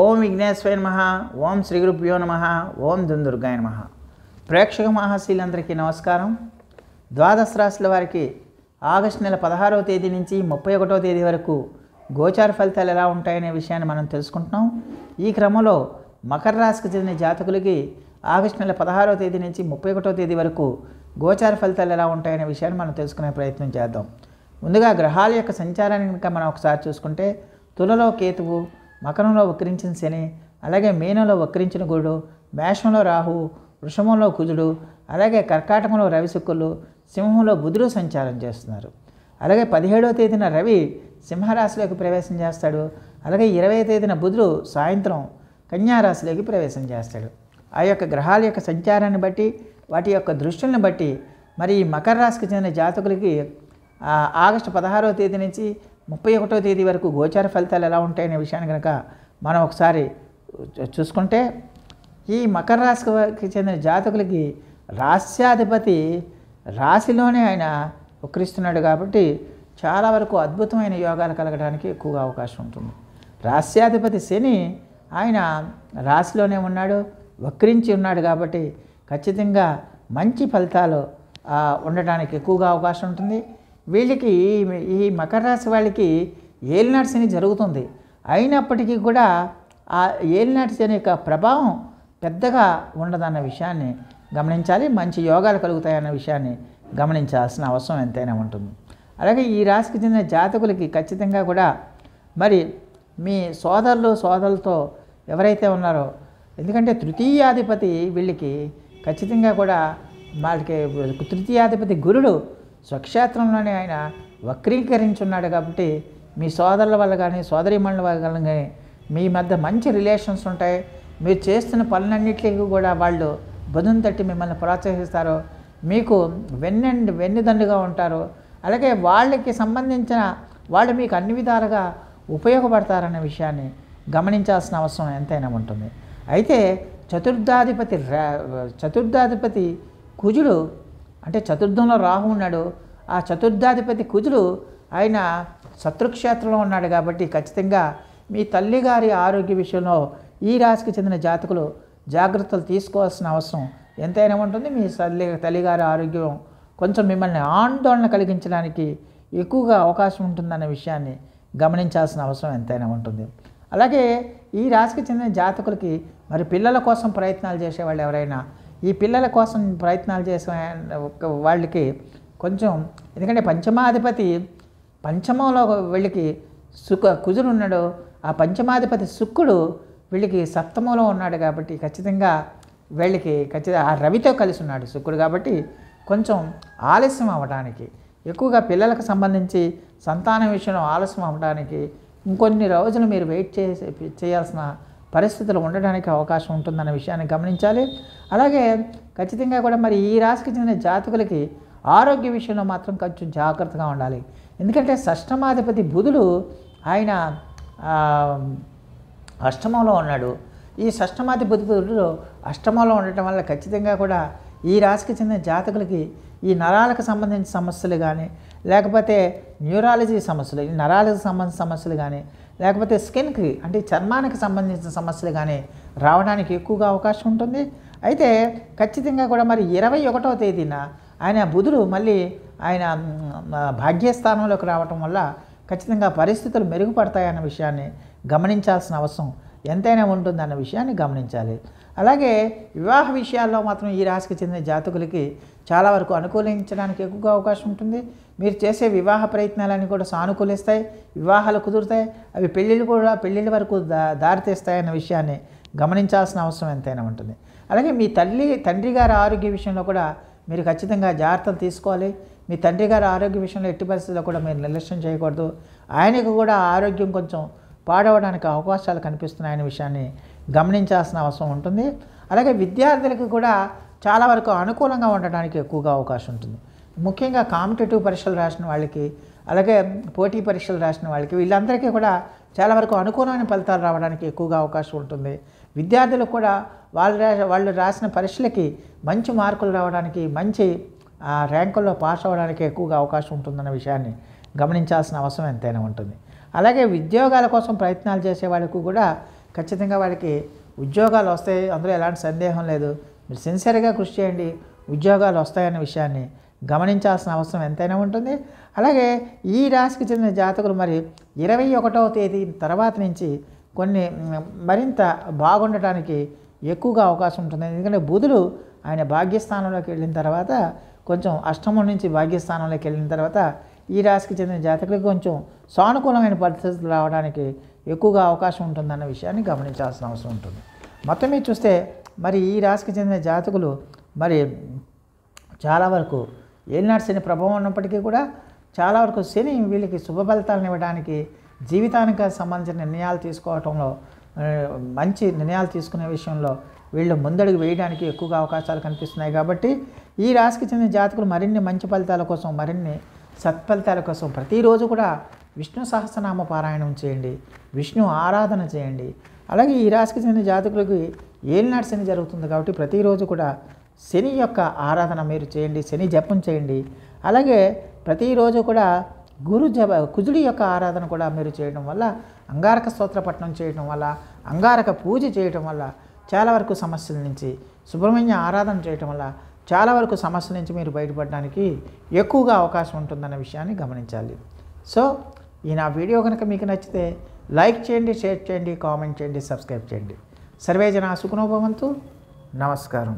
ఓం విఘ్నేశ్వర నమ ఓం శ్రీ గురుభ్యో నమ ఓం దుందుర్గాయ నమ ప్రేక్షక మహాశీలందరికీ నమస్కారం ద్వాదశ రాశుల వారికి ఆగస్టు నెల పదహారవ తేదీ నుంచి ముప్పై ఒకటో తేదీ వరకు గోచార ఫలితాలు ఎలా ఉంటాయనే విషయాన్ని మనం తెలుసుకుంటున్నాం ఈ క్రమంలో మకర రాశికి చెందిన జాతకులకి ఆగస్టు నెల పదహారవ తేదీ నుంచి ముప్పై ఒకటో తేదీ వరకు గోచార ఫలితాలు ఎలా ఉంటాయనే విషయాన్ని మనం తెలుసుకునే ప్రయత్నం చేద్దాం ముందుగా గ్రహాల యొక్క సంచారాన్ని కనుక మనం ఒకసారి చూసుకుంటే తులలో కేతువు మకరంలో వక్రించిన శని అలాగే మీనంలో వక్రించిన గురుడు మేషంలో రాహు వృషభంలో కుజుడు అలాగే కర్కాటకంలో రవిశుక్కులు సింహంలో బుధుడు సంచారం చేస్తున్నారు అలాగే పదిహేడవ తేదీన రవి సింహరాశిలోకి ప్రవేశం చేస్తాడు అలాగే ఇరవై తేదీన బుధుడు సాయంత్రం కన్యారాశిలోకి ప్రవేశం చేస్తాడు ఆ యొక్క గ్రహాల యొక్క సంచారాన్ని బట్టి వాటి యొక్క దృష్టిని బట్టి మరి ఈ మకర రాశికి చెందిన జాతకులకి ఆగస్టు పదహారవ తేదీ నుంచి ముప్పై ఒకటో తేదీ వరకు గోచార ఫలితాలు ఎలా ఉంటాయనే విషయాన్ని కనుక మనం ఒకసారి చూసుకుంటే ఈ మకర రాశికి చెందిన జాతకులకి రాస్యాధిపతి రాశిలోనే ఆయన ఉక్రిస్తున్నాడు కాబట్టి చాలా వరకు అద్భుతమైన యోగాలు కలగడానికి ఎక్కువగా అవకాశం ఉంటుంది రాస్యాధిపతి శని ఆయన రాశిలోనే ఉన్నాడు వక్రించి ఉన్నాడు కాబట్టి ఖచ్చితంగా మంచి ఫలితాలు ఉండడానికి ఎక్కువగా అవకాశం ఉంటుంది వీళ్ళకి ఈ మకర రాశి వాళ్ళకి ఏలినాటి శని జరుగుతుంది అయినప్పటికీ కూడా ఆ ఏలినాటి అనే యొక్క ప్రభావం పెద్దగా ఉండదన్న విషయాన్ని గమనించాలి మంచి యోగాలు కలుగుతాయన్న విషయాన్ని గమనించాల్సిన అవసరం ఎంతైనా ఉంటుంది అలాగే ఈ రాశికి చెందిన జాతకులకి ఖచ్చితంగా కూడా మరి మీ సోదరులు సోదరులతో ఎవరైతే ఉన్నారో ఎందుకంటే తృతీయాధిపతి వీళ్ళకి ఖచ్చితంగా కూడా వాళ్ళకి తృతీయాధిపతి గురుడు స్వక్షేత్రంలోనే ఆయన వక్రీకరించున్నాడు కాబట్టి మీ సోదరుల వల్ల కానీ సోదరిమణుల వల్ల కానీ మీ మధ్య మంచి రిలేషన్స్ ఉంటాయి మీరు చేస్తున్న పనులన్నింటికి కూడా వాళ్ళు బుధం తట్టి మిమ్మల్ని ప్రోత్సహిస్తారు మీకు వెన్నెండు వెన్నుదండుగా ఉంటారు అలాగే వాళ్ళకి సంబంధించిన వాళ్ళు మీకు అన్ని విధాలుగా ఉపయోగపడతారనే విషయాన్ని గమనించాల్సిన అవసరం ఎంతైనా ఉంటుంది అయితే చతుర్థాధిపతి చతుర్థాధిపతి కుజుడు అంటే చతుర్థంలో రాహు ఉన్నాడు ఆ చతుర్థాధిపతి కుజుడు ఆయన శత్రుక్షేత్రంలో ఉన్నాడు కాబట్టి ఖచ్చితంగా మీ తల్లిగారి ఆరోగ్య విషయంలో ఈ రాశికి చెందిన జాతకులు జాగ్రత్తలు తీసుకోవాల్సిన అవసరం ఎంతైనా ఉంటుంది మీ తల్లి తల్లిగారి ఆరోగ్యం కొంచెం మిమ్మల్ని ఆందోళన కలిగించడానికి ఎక్కువగా అవకాశం ఉంటుందన్న విషయాన్ని గమనించాల్సిన అవసరం ఎంతైనా ఉంటుంది అలాగే ఈ రాశికి చెందిన జాతకులకి మరి పిల్లల కోసం ప్రయత్నాలు చేసేవాళ్ళు ఎవరైనా ఈ పిల్లల కోసం ప్రయత్నాలు చేసిన వాళ్ళకి కొంచెం ఎందుకంటే పంచమాధిపతి పంచమంలో వీళ్ళకి సుఖ కుజుడు ఉన్నాడు ఆ పంచమాధిపతి శుక్రుడు వీళ్ళకి సప్తమంలో ఉన్నాడు కాబట్టి ఖచ్చితంగా వీళ్ళకి ఖచ్చితంగా ఆ రవితో కలిసి ఉన్నాడు శుక్రుడు కాబట్టి కొంచెం ఆలస్యం అవ్వడానికి ఎక్కువగా పిల్లలకు సంబంధించి సంతానం విషయంలో ఆలస్యం అవ్వడానికి ఇంకొన్ని రోజులు మీరు వెయిట్ చేసి చేయాల్సిన పరిస్థితులు ఉండడానికి అవకాశం ఉంటుందన్న విషయాన్ని గమనించాలి అలాగే ఖచ్చితంగా కూడా మరి ఈ రాశికి చెందిన జాతకులకి ఆరోగ్య విషయంలో మాత్రం కొంచెం జాగ్రత్తగా ఉండాలి ఎందుకంటే షష్టమాధిపతి బుధుడు ఆయన అష్టమంలో ఉన్నాడు ఈ షష్టమాధిపతి బుధుడు అష్టమంలో ఉండటం వల్ల ఖచ్చితంగా కూడా ఈ రాశికి చెందిన జాతకులకి ఈ నరాలకు సంబంధించిన సమస్యలు కానీ లేకపోతే న్యూరాలజీ సమస్యలు ఈ నరాలకు సంబంధించిన సమస్యలు కానీ లేకపోతే స్కిన్కి అంటే చర్మానికి సంబంధించిన సమస్యలు కానీ రావడానికి ఎక్కువగా అవకాశం ఉంటుంది అయితే ఖచ్చితంగా కూడా మరి ఇరవై ఒకటో తేదీన ఆయన బుధుడు మళ్ళీ ఆయన భాగ్యస్థానంలోకి రావటం వల్ల ఖచ్చితంగా పరిస్థితులు మెరుగుపడతాయన్న విషయాన్ని గమనించాల్సిన అవసరం ఎంతైనా ఉంటుంది అన్న విషయాన్ని గమనించాలి అలాగే వివాహ విషయాల్లో మాత్రం ఈ రాశికి చెందిన జాతకులకి చాలా వరకు అనుకూలించడానికి ఎక్కువగా అవకాశం ఉంటుంది మీరు చేసే వివాహ ప్రయత్నాలన్నీ కూడా సానుకూలిస్తాయి వివాహాలు కుదురుతాయి అవి పెళ్ళిళ్ళు కూడా పెళ్ళిళ్ళ వరకు దా దారితీస్తాయన్న విషయాన్ని గమనించాల్సిన అవసరం ఎంతైనా ఉంటుంది అలాగే మీ తల్లి తండ్రి గారి ఆరోగ్య విషయంలో కూడా మీరు ఖచ్చితంగా జాగ్రత్తలు తీసుకోవాలి మీ తండ్రి గారి ఆరోగ్య విషయంలో ఎట్టి పరిస్థితుల్లో కూడా మీరు నిర్లక్ష్యం చేయకూడదు ఆయనకు కూడా ఆరోగ్యం కొంచెం పాడవడానికి అవకాశాలు కనిపిస్తున్నాయనే విషయాన్ని గమనించాల్సిన అవసరం ఉంటుంది అలాగే విద్యార్థులకు కూడా చాలా వరకు అనుకూలంగా ఉండడానికి ఎక్కువగా అవకాశం ఉంటుంది ముఖ్యంగా కాంపిటేటివ్ పరీక్షలు రాసిన వాళ్ళకి అలాగే పోటీ పరీక్షలు రాసిన వాళ్ళకి వీళ్ళందరికీ కూడా చాలా వరకు అనుకూలమైన ఫలితాలు రావడానికి ఎక్కువగా అవకాశం ఉంటుంది విద్యార్థులకు కూడా వాళ్ళు రా వాళ్ళు రాసిన పరీక్షలకి మంచి మార్కులు రావడానికి మంచి ర్యాంకుల్లో పాస్ అవ్వడానికి ఎక్కువగా అవకాశం ఉంటుందన్న విషయాన్ని గమనించాల్సిన అవసరం ఎంతైనా ఉంటుంది అలాగే ఉద్యోగాల కోసం ప్రయత్నాలు చేసే వాళ్ళకు కూడా ఖచ్చితంగా వాళ్ళకి ఉద్యోగాలు వస్తాయి అందులో ఎలాంటి సందేహం లేదు మీరు సిన్సియర్గా కృషి చేయండి ఉద్యోగాలు వస్తాయన్న విషయాన్ని గమనించాల్సిన అవసరం ఎంతైనా ఉంటుంది అలాగే ఈ రాశికి చెందిన జాతకులు మరి ఇరవై ఒకటవ తేదీ తర్వాత నుంచి కొన్ని మరింత బాగుండటానికి ఎక్కువగా అవకాశం ఉంటుంది ఎందుకంటే బుధుడు ఆయన భాగ్యస్థానంలోకి వెళ్ళిన తర్వాత కొంచెం అష్టమం నుంచి భాగ్యస్థానంలోకి వెళ్ళిన తర్వాత ఈ రాశికి చెందిన జాతకులకు కొంచెం సానుకూలమైన పరిస్థితులు రావడానికి ఎక్కువగా అవకాశం ఉంటుందన్న విషయాన్ని గమనించాల్సిన అవసరం ఉంటుంది మొత్తం మీద చూస్తే మరి ఈ రాశికి చెందిన జాతకులు మరి చాలా వరకు ఏలినాడు శని ప్రభావం ఉన్నప్పటికీ కూడా చాలా వరకు శని వీళ్ళకి శుభ ఫలితాలను ఇవ్వడానికి జీవితానికి సంబంధించిన నిర్ణయాలు తీసుకోవటంలో మంచి నిర్ణయాలు తీసుకునే విషయంలో వీళ్ళు ముందడుగు వేయడానికి ఎక్కువగా అవకాశాలు కనిపిస్తున్నాయి కాబట్టి ఈ రాశికి చెందిన జాతకులు మరిన్ని మంచి ఫలితాల కోసం మరిన్ని సత్ఫలితాల కోసం ప్రతిరోజు కూడా విష్ణు సహస్రనామ పారాయణం చేయండి విష్ణు ఆరాధన చేయండి అలాగే ఈ రాశికి చెందిన జాతకులకి ఏలినాడు శని జరుగుతుంది కాబట్టి ప్రతిరోజు కూడా శని యొక్క ఆరాధన మీరు చేయండి శని జపం చేయండి అలాగే ప్రతిరోజు కూడా గురు జప కుజుడి యొక్క ఆరాధన కూడా మీరు చేయడం వల్ల అంగారక పట్టణం చేయడం వల్ల అంగారక పూజ చేయడం వల్ల చాలా వరకు సమస్యల నుంచి సుబ్రహ్మణ్య ఆరాధన చేయటం వల్ల చాలా వరకు సమస్య నుంచి మీరు బయటపడడానికి ఎక్కువగా అవకాశం ఉంటుందన్న విషయాన్ని గమనించాలి సో ఈ నా వీడియో కనుక మీకు నచ్చితే లైక్ చేయండి షేర్ చేయండి కామెంట్ చేయండి సబ్స్క్రైబ్ చేయండి సర్వే జన సుఖనోభవంతు నమస్కారం